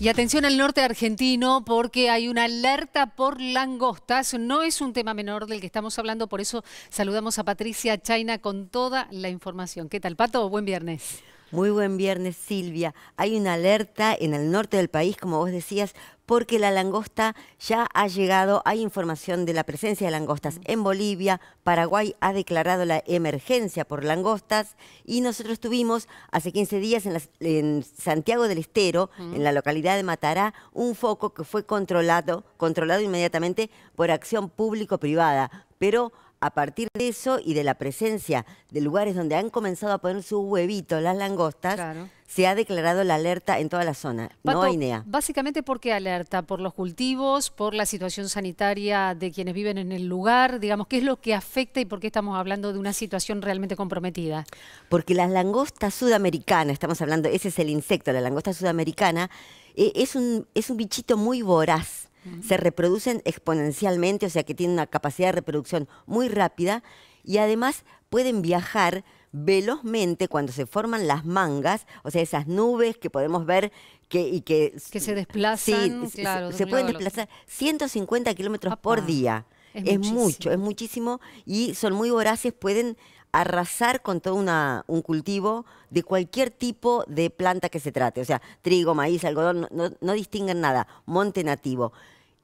Y atención al norte argentino porque hay una alerta por langostas. No es un tema menor del que estamos hablando, por eso saludamos a Patricia Chaina con toda la información. ¿Qué tal, Pato? Buen viernes. Muy buen viernes, Silvia. Hay una alerta en el norte del país, como vos decías, porque la langosta ya ha llegado. Hay información de la presencia de langostas en Bolivia. Paraguay ha declarado la emergencia por langostas. Y nosotros tuvimos hace 15 días en, Santiago del Estero, en la localidad de Matará, un foco que fue controlado, controlado inmediatamente por acción público-privada. Pero a partir de eso y de la presencia de lugares donde han comenzado a poner sus huevitos las langostas, se ha declarado la alerta en toda la zona, no hay NEA. Básicamente, ¿por qué alerta? ¿Por los cultivos? ¿Por la situación sanitaria de quienes viven en el lugar? Digamos, ¿qué es lo que afecta y por qué estamos hablando de una situación realmente comprometida? Porque las langostas sudamericanas, estamos hablando, ese es el insecto, la langosta sudamericana, eh, es, un, es un bichito muy voraz se reproducen exponencialmente, o sea que tienen una capacidad de reproducción muy rápida y además pueden viajar velozmente cuando se forman las mangas, o sea, esas nubes que podemos ver que, y que... se desplazan, claro, se, pueden desplazar 150 kilómetros por día. es mucho, es muchísimo y son muy voraces, pueden arrasar con todo un cultivo de cualquier tipo de planta que se trate. O sea, trigo, maíz, algodón, no, distinguen nada, monte nativo.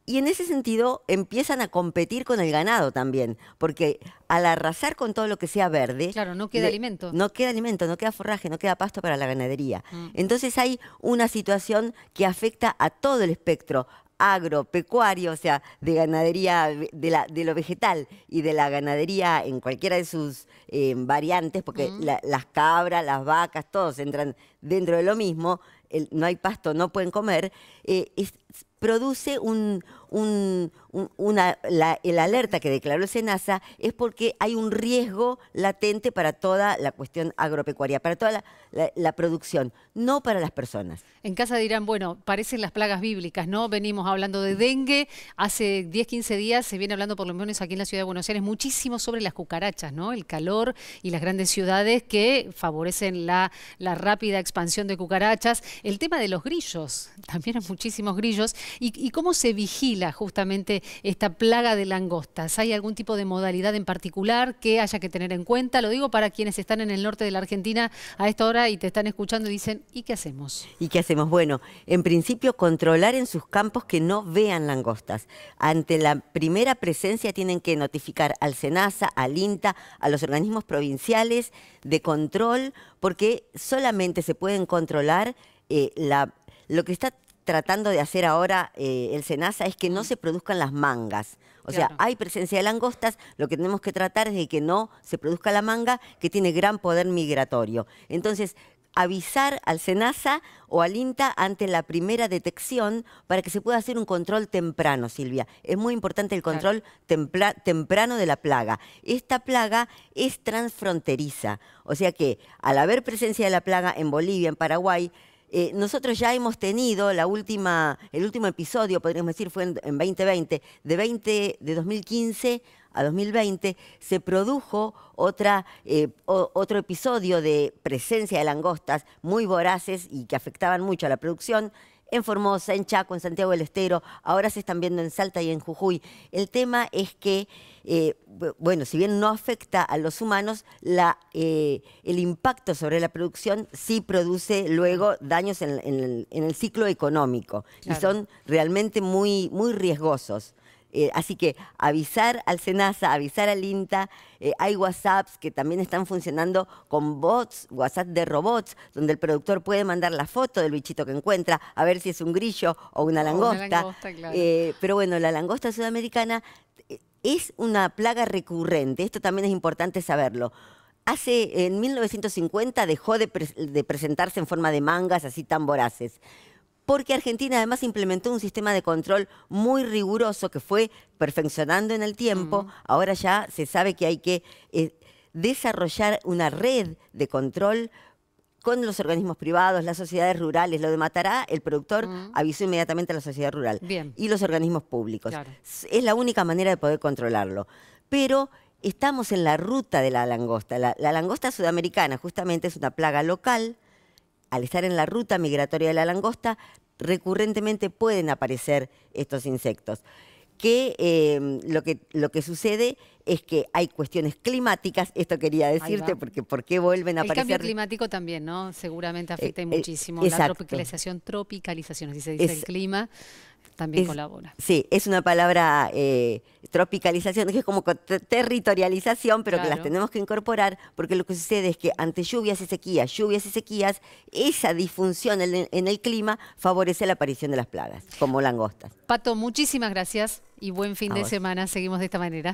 Y en ese sentido empiezan a competir con el ganado también, porque al arrasar con todo lo que sea verde... Claro, no queda alimento. No queda alimento, no queda forraje, no queda pasto para la ganadería. Mm. Entonces hay una situación que afecta a todo el espectro, agropecuario, o sea, de ganadería, de, lo vegetal y de la ganadería en cualquiera de sus eh, variantes, porque las cabras, las vacas, todos entran dentro de lo mismo, no hay pasto, no pueden comer, eh, produce un, una, la, el alerta que declaró SENASA es porque hay un riesgo latente para toda la cuestión agropecuaria, para toda la, producción, no para las personas. En casa dirán, bueno, parecen las plagas bíblicas, ¿no? Venimos hablando de dengue, hace 10, 15 días se viene hablando por lo menos aquí en la ciudad de Buenos Aires muchísimo sobre las cucarachas, ¿no? El calor y las grandes ciudades que favorecen la rápida expansión de cucarachas, el tema de los grillos, también hay muchísimos grillos, y, cómo se vigila justamente esta plaga de langostas. ¿Hay algún tipo de modalidad en particular que haya que tener en cuenta? Lo digo para quienes están en el norte de la Argentina a esta hora y te están escuchando y dicen, ¿y qué hacemos? ¿Y qué hacemos? Bueno, en principio controlar en sus campos que no vean langostas. Ante la primera presencia tienen que notificar al SENASA, al INTA, a los organismos provinciales de control, porque solamente se pueden controlar eh, lo que está tratando de hacer ahora eh, el SENASA es que no se produzcan las mangas. O sea, hay presencia de langostas, lo que tenemos que tratar es de que no se produzca la manga, que tiene gran poder migratorio. Entonces, avisar al SENASA o al INTA ante la primera detección para que se pueda hacer un control temprano, Silvia. Es muy importante el control temprano de la plaga. Esta plaga es transfronteriza, o sea que al haber presencia de la plaga en Bolivia, en Paraguay, eh, nosotros ya hemos tenido la última, el último episodio, podríamos decir, fue en, 2020, de 2015 a 2020 se produjo otra, eh, otro episodio de presencia de langostas muy voraces y que afectaban mucho a la producción en Formosa, en Chaco, en Santiago del Estero, ahora se están viendo en Salta y en Jujuy. El tema es que, eh, bueno, si bien no afecta a los humanos, la, eh, el impacto sobre la producción sí produce luego daños en, el, ciclo económico y son realmente muy, muy riesgosos. Eh, así que avisar al SENASA, avisar al INTA, eh, hay WhatsApps que también están funcionando con bots, WhatsApp de robots, donde el productor puede mandar la foto del bichito que encuentra, a ver si es un grillo o una langosta. Eh, pero bueno, la langosta sudamericana es una plaga recurrente, esto también es importante saberlo. Hace, en 1950 dejó de, de presentarse en forma de mangas así tan voraces porque Argentina además implementó un sistema de control muy riguroso que fue perfeccionando en el tiempo. Ahora ya se sabe que hay que eh, desarrollar una red de control con los organismos privados, las sociedades rurales. Lo de Matará, el productor avisó inmediatamente a la sociedad rural y los organismos públicos. Es la única manera de poder controlarlo. Pero estamos en la ruta de la langosta. la langosta sudamericana justamente es una plaga local al estar en la ruta migratoria de la langosta, recurrentemente pueden aparecer estos insectos que em, lo que lo que sucede es que hay cuestiones climáticas, esto quería decirte, porque ¿por qué vuelven a aparecer? El cambio climático también, ¿no? Seguramente eh, afecta eh, muchísimo. La tropicalización, tropicalización, si se dice, el clima también colabora. Sí, es una palabra, eh, tropicalización, que es como territorialización, pero que las tenemos que incorporar, porque lo que sucede es que ante lluvias y sequías, lluvias y sequías, esa disfunción en, en el clima favorece la aparición de las plagas, como langostas. Pato, muchísimas gracias y buen fin de semana. Seguimos de esta manera.